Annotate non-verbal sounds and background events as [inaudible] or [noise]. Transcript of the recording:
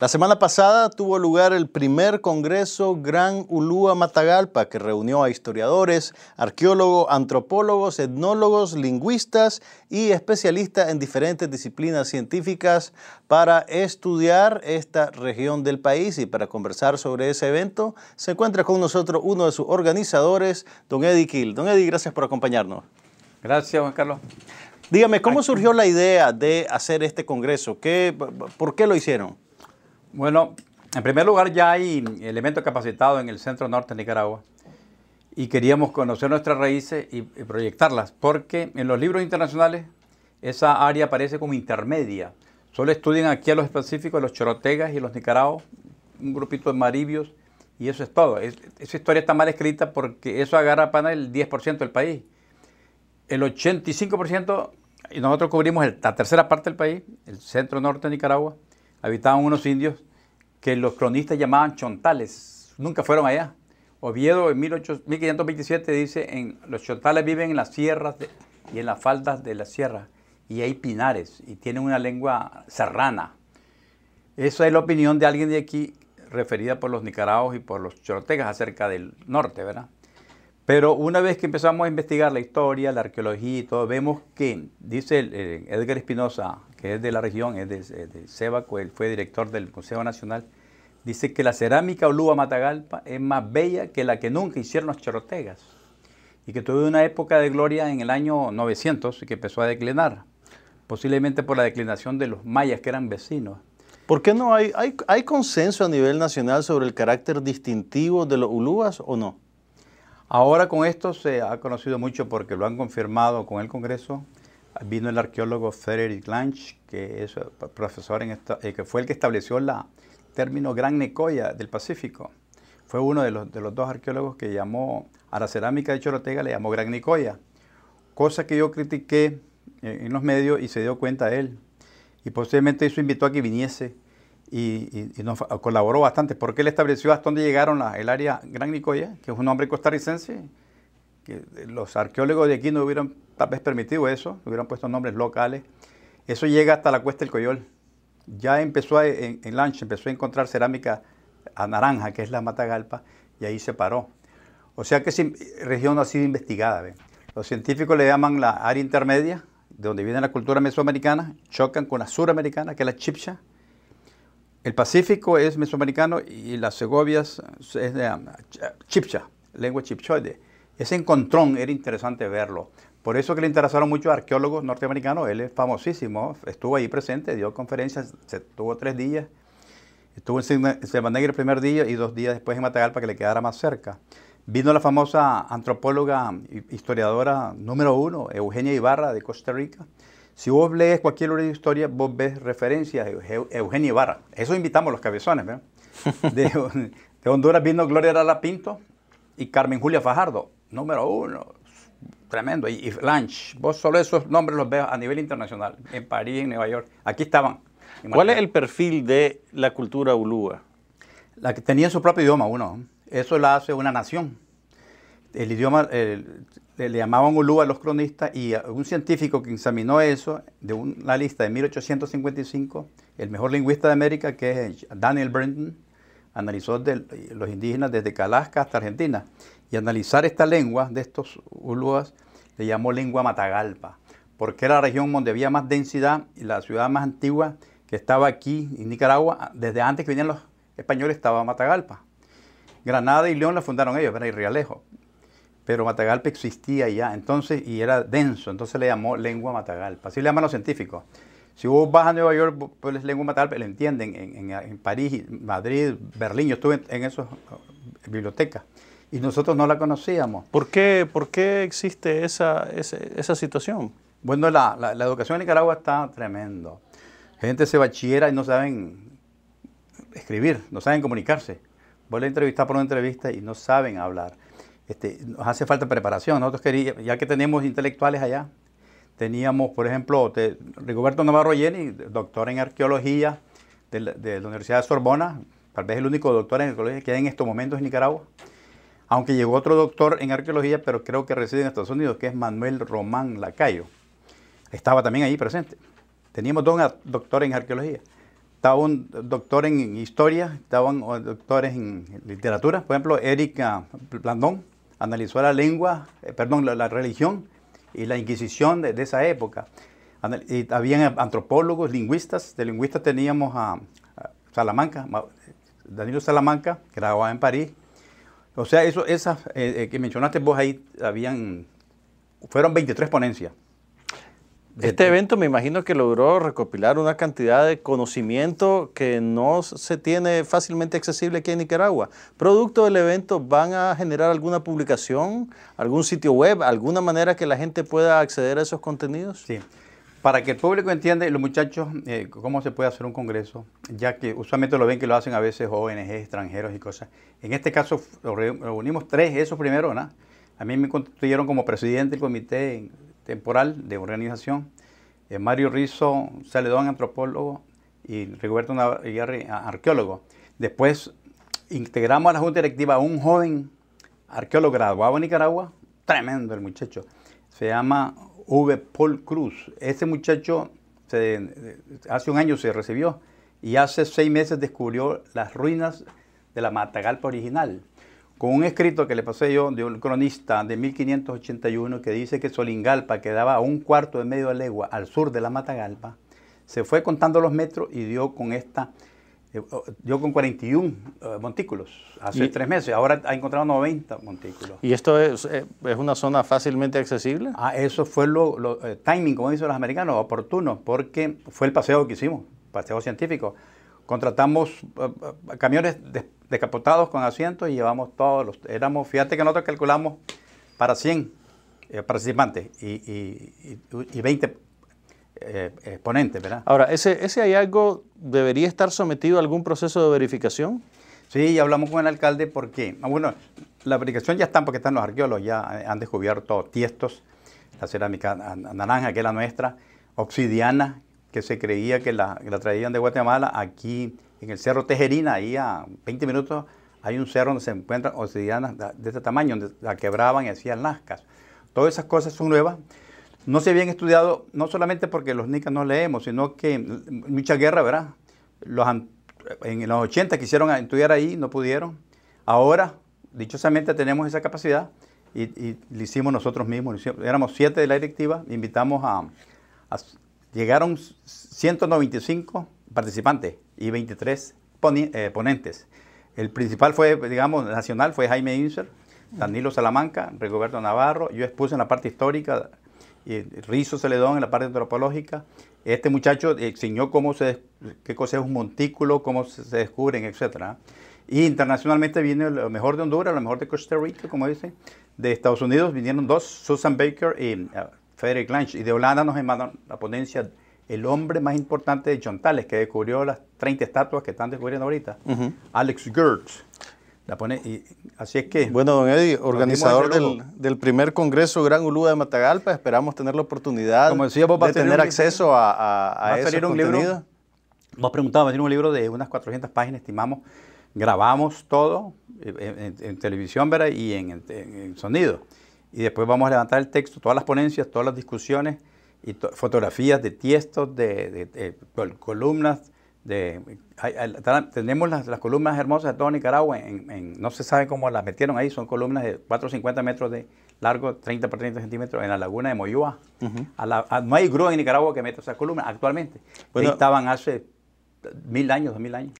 La semana pasada tuvo lugar el primer Congreso Gran Ulúa Matagalpa que reunió a historiadores, arqueólogos, antropólogos, etnólogos, lingüistas y especialistas en diferentes disciplinas científicas para estudiar esta región del país y para conversar sobre ese evento se encuentra con nosotros uno de sus organizadores, don Eddie Kill. Don Eddie, gracias por acompañarnos. Gracias, Juan Carlos. Dígame, ¿cómo surgió la idea de hacer este Congreso? ¿Por qué lo hicieron? Bueno, en primer lugar ya hay elementos capacitados en el centro norte de Nicaragua y queríamos conocer nuestras raíces y, proyectarlas, porque en los libros internacionales esa área aparece como intermedia. Solo estudian aquí a los específicos, los chorotegas y los nicaraos, un grupito de maribios, y eso es todo. esa historia está mal escrita porque eso agarra para el 10% del país. El 85%, y nosotros cubrimos la tercera parte del país, el centro norte de Nicaragua, habitaban unos indios que los cronistas llamaban chontales. Nunca fueron allá. Oviedo en 1527 dice, en, los chontales viven en las sierras y en las faldas de la sierra, y hay pinares, y tienen una lengua serrana. Esa es la opinión de alguien de aquí, referida por los nicaragos y por los chortegas acerca del norte, ¿verdad? Pero una vez que empezamos a investigar la historia, la arqueología y todo, vemos que, dice Edgar Espinoza que es de la región, es de, de él fue director del Consejo Nacional, dice que la cerámica Olúa Matagalpa es más bella que la que nunca hicieron los chorotegas y que tuvo una época de gloria en el año 900 y que empezó a declinar, posiblemente por la declinación de los mayas que eran vecinos. ¿Por qué no hay, hay, hay consenso a nivel nacional sobre el carácter distintivo de los ulúas o no? Ahora con esto se ha conocido mucho porque lo han confirmado con el Congreso vino el arqueólogo Frederick Lange, que es eh, profesor en eh, que fue el que estableció el término Gran Nicoya del Pacífico. Fue uno de los, de los dos arqueólogos que llamó a la cerámica de Chorotega, le llamó Gran Nicoya, cosa que yo critiqué eh, en, los medios y se dio cuenta él. Y posiblemente eso invitó a que viniese y, colaboró bastante, porque él estableció hasta dónde llegaron el área Gran Nicoya, que es un nombre costarricense, los arqueólogos de aquí no hubieran tal vez permitido eso, hubieran puesto nombres locales. Eso llega hasta la cuesta del Coyol. Ya empezó en, Lanche, empezó a encontrar cerámica a naranja, que es la Matagalpa, y ahí se paró. O sea que esa región no ha sido investigada. Los científicos le llaman la área intermedia, de donde viene la cultura mesoamericana, chocan con la suramericana, que es la chipcha. El Pacífico es mesoamericano y las Segovias es de ah, chipcha, lengua chipchoide. Ese encontrón era interesante verlo. Por eso que le interesaron muchos arqueólogos norteamericanos. Él es famosísimo, estuvo ahí presente, dio conferencias, se tuvo tres días. Estuvo en Semanegre el primer día y dos días después en Matagalpa que le quedara más cerca. Vino la famosa antropóloga, historiadora número uno, Eugenia Ibarra de Costa Rica. Si vos lees cualquier libro de historia, vos ves referencias a Eugenia Ibarra. Eso invitamos los cabezones. [laughs] De, Honduras vino Gloria La Pinto y Carmen Julia Fajardo número uno, tremendo. Y, Blanche, vos solo esos nombres los veo a nivel internacional, en París, en Nueva York. Aquí estaban. ¿Cuál es el perfil de la cultura ulúa? La que tenía su propio idioma, uno. Eso la hace una nación. El idioma le llamaban ulúa a los cronistas y un científico que examinó eso de una lista de 1855, el mejor lingüista de América, que es Daniel Brinton, analizó de los indígenas desde Calasca hasta Argentina y analizar esta lengua de estos uluas le llamó lengua matagalpa, porque era la región donde había más densidad y la ciudad más antigua que estaba aquí en Nicaragua, desde antes que venían los españoles estaba Matagalpa. Granada y León la fundaron ellos, era y Rialejo. Pero Matagalpa existía ya entonces y era denso, entonces le llamó lengua Matagalpa. Así le llaman los científicos. Si vos vas a Nueva York, pues lengua Matagalpa, lo entienden. En, París, Madrid, Berlín, yo estuve en, en esas bibliotecas y nosotros no la conocíamos. ¿Por qué, por qué existe esa, esa, situación? Bueno, la, la, educación en Nicaragua está tremendo. Gente se bachillera y no saben escribir, no saben comunicarse. Vuelven a entrevistar por una entrevista y no saben hablar. Este, nos hace falta preparación. Nosotros queríamos, ya que tenemos intelectuales allá, teníamos, por ejemplo, Rigoberto Navarro Yeni, doctor en arqueología de la, de la Universidad de Sorbona, tal vez el único doctor en arqueología que hay en estos momentos en Nicaragua aunque llegó otro doctor en arqueología, pero creo que reside en Estados Unidos, que es Manuel Román Lacayo. Estaba también ahí presente. Teníamos dos doctores en arqueología. Estaba un doctor en historia, estaban doctores en literatura. Por ejemplo, Erika Blandón analizó la lengua, eh, perdón, la, religión y la inquisición de, esa época. y habían antropólogos, lingüistas. De lingüistas teníamos a, a Salamanca, Danilo Salamanca, que trabajaba en París, o sea, eso, esas eh, eh, que mencionaste vos ahí, habían, fueron 23 ponencias. Este evento me imagino que logró recopilar una cantidad de conocimiento que no se tiene fácilmente accesible aquí en Nicaragua. Producto del evento, ¿van a generar alguna publicación, algún sitio web, alguna manera que la gente pueda acceder a esos contenidos? Sí. Para que el público entienda los muchachos eh, cómo se puede hacer un congreso, ya que usualmente lo ven que lo hacen a veces jóvenes extranjeros y cosas. En este caso reunimos tres, esos primero, ¿no? A mí me constituyeron como presidente del comité temporal de organización. Eh, Mario Rizo Saledón, antropólogo, y Rigoberto Navarri, arqueólogo. Después integramos a la Junta Directiva a un joven arqueólogo graduado en Nicaragua, tremendo el muchacho. Se llama V. Paul Cruz. Este muchacho hace un año se recibió y hace seis meses descubrió las ruinas de la Matagalpa original, con un escrito que le pasé yo de un cronista de 1581 que dice que Solingalpa quedaba a un cuarto de medio de legua al sur de la Matagalpa, se fue contando los metros y dio con esta eh, oh, yo con 41 eh, montículos hace tres meses, ahora ha encontrado 90 montículos. ¿Y esto eh, es, una zona fácilmente accesible? Ah, eso fue lo, timing, como dicen los americanos, oportuno, porque fue el paseo que hicimos, paseo científico. Contratamos camiones descapotados con asientos y llevamos todos los. Éramos, fíjate que nosotros calculamos para 100 participantes y, y, y eh, exponente. ¿verdad? Ahora, ¿ese, ¿ese hallazgo debería estar sometido a algún proceso de verificación? Sí, hablamos con el alcalde porque, ah, bueno, la verificación ya está porque están los arqueólogos, ya han descubierto tiestos, la cerámica naranja, que es la nuestra, obsidiana, que se creía que la, la traían de Guatemala, aquí en el Cerro Tejerina, ahí a 20 minutos hay un cerro donde se encuentran obsidianas de este tamaño, donde la quebraban y hacían lascas. Todas esas cosas son nuevas no se habían estudiado, no solamente porque los nicas no leemos, sino que mucha guerra, ¿verdad? Los, en los 80 quisieron estudiar ahí, no pudieron. Ahora, dichosamente, tenemos esa capacidad y, lo hicimos nosotros mismos. Éramos siete de la directiva, invitamos a, llegaron 195 participantes y 23 eh, ponentes. El principal fue, digamos, nacional, fue Jaime Inser, Danilo Salamanca, Rigoberto Navarro. Yo expuse en la parte histórica, se Rizo Celedón en la parte antropológica. Este muchacho eh, enseñó cómo se, qué cosa es un montículo, cómo se, descubren, etc. Y internacionalmente viene lo mejor de Honduras, lo mejor de Costa Rica, como dicen. De Estados Unidos vinieron dos, Susan Baker y uh, Frederick Lange. Y de Holanda nos mandan la ponencia El hombre más importante de John que descubrió las 30 estatuas que están descubriendo ahorita. Alex Gertz así es que... Bueno, don Eddie, organizador del, primer Congreso Gran Ulúa de Matagalpa, esperamos tener la oportunidad de tener acceso a, a, a, a un Libro, va a ser un libro de unas 400 páginas, estimamos. Grabamos todo eh, en, televisión ¿verdad? y en, sonido. Y después vamos a levantar el texto, todas las ponencias, todas las discusiones, y fotografías de tiestos, de columnas, de, tenemos las, columnas hermosas de todo Nicaragua, en, no se sabe cómo las metieron ahí, son columnas de 450 metros de largo, 30 por 30 centímetros, en la laguna de Moyúa. no hay grúa en Nicaragua que meta esas columnas actualmente. estaban hace mil años, dos mil años.